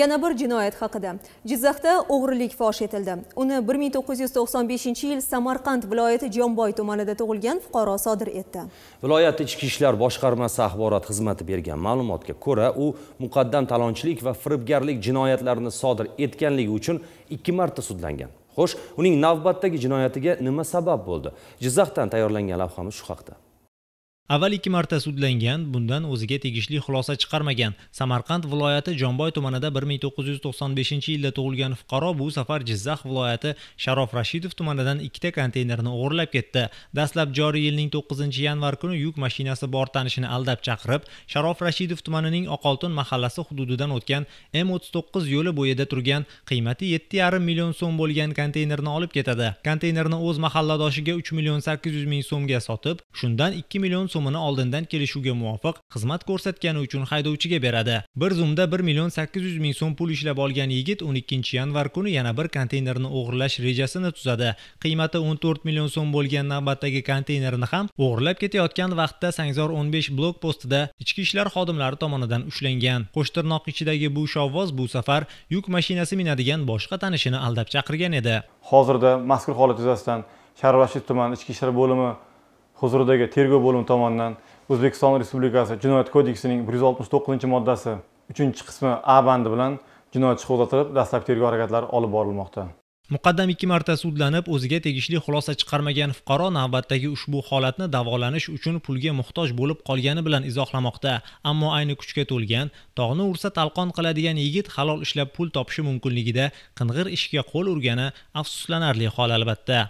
yana bir jinoyat haqida jizzaxda o'g'rilik fosh etildi uni 1995 yil samarqand viloyati jomboy tumanida tug'ilgan fuqaro sodir etdi viloyat ichki ishlar boshqarmasi axborot xizmati bergan ma'lumotga ko'ra u muqaddam talonchilik va firibgarlik jinoyatlarini sodir etganligi uchun 2 marta sudlangan xo'sh uning navbatdagi jinoyatiga nima sabab bo'ldi jizzaxdan tayyorlangan lavhamiz shu haqda avval ikki marta sudlangan bundan o'ziga tegishli xulosa chiqarmagan samarqand viloyati jomboy tumanida 1995 yilda tug'ilgan fuqaro bu safar jizzax viloyati sharof rashidov tumanidan ikkita konteynerni o'g'irlab ketdi dastlab joriy yilning 9 yanvar kuni yuk mashinasi bor tanishini aldab chaqirib sharof rashidov tumanining oqoltin mahallasi hududidan o'tgan m 39 yo'li bo'yida turgan qiymati 7,5 million so'm bo'lgan konteynerni olib ketadi konteynerni o'z mahalladoshiga 3 million 800 ming so'mga sotib shundan 2 million so'mini oldindan kelishuvga muvofiq xizmat ko'rsatgani uchun haydovchiga beradi bir zumda bir million sakkiz yuz ming so'm pul ishlab olgan yigit o'n ikkinchi yanvar kuni yana bir konteynerni o'g'irlash rejasini tuzadi qiymati o'n to'rt million so'm bo'lgan navbatdagi konteynerni ham o'g'irlab ketayotgan vaqtda sangzor o'n besh blok postida ichki ishlar xodimlari tomonidan ushlangan qo'shtirnoq ichidagi bu shovvoz bu safar yuk mashinasi minadigan boshqa tanishini aldab chaqirgan edi hozirda mazkur holat yuzasidan shahar tuman ichki ishlar bo'limi huzuridagi tergov bo'limi tomonidan o'zbekiston respublikasi jinoyat kodeksining bir yuz oltmish to'qqizinchi moddasi uchinchi qismi a bandi bilan jinoyat ishi qo'zg'atilib dastlabki tergov harakatlari olib borilmoqda muqaddam ikki marta sudlanib o'ziga tegishli xulosa chiqarmagan fuqaro navbatdagi ushbu holatni davolanish uchun pulga muhtoj bo'lib qolgani bilan izohlamoqda ammo ayni kuchga to'lgan tog'ni ursa talqon qiladigan yigit halol ishlab pul topishi mumkinligida qing'ir ishga qo'l urgani afsuslanarli hol albatta